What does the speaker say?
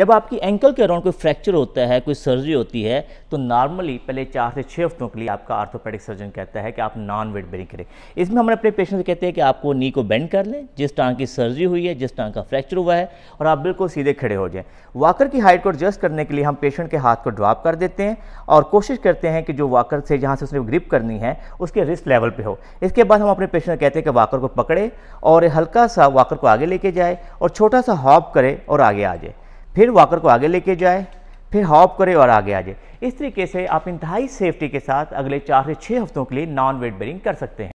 जब आपकी एंकल के अराउंड कोई फ्रैक्चर होता है कोई सर्जरी होती है तो नॉर्मली पहले चार से छः हफ्तों के लिए आपका आर्थोपेडिक सर्जन कहता है कि आप नॉन वेट बेरिंग करें इसमें हम अपने पेशेंट से कहते हैं कि आपको नी को बेंड कर लें जिस टांग की सर्जरी हुई है जिस टांग का फ्रैक्चर हुआ है और आप बिल्कुल सीधे खड़े हो जाएँ वाकर की हाइट को एडजस्ट करने के लिए हम पेशेंट के हाथ को ड्रॉप कर देते हैं और कोशिश करते हैं कि जो वाकर से जहाँ से उसने ग्रिप करनी है उसके रिस्क लेवल पर हो इसके बाद हम अपने पेशेंट कहते हैं कि वाकर को पकड़े और हल्का सा वाकर को आगे लेके जाए और छोटा सा हॉप करे और आगे आ जाए फिर वॉकर को आगे लेके जाए फिर हॉप करे और आगे आ जाए इस तरीके से आप इंतहाई सेफ्टी के साथ अगले चार से छः हफ्तों के लिए नॉन वेट बेरिंग कर सकते हैं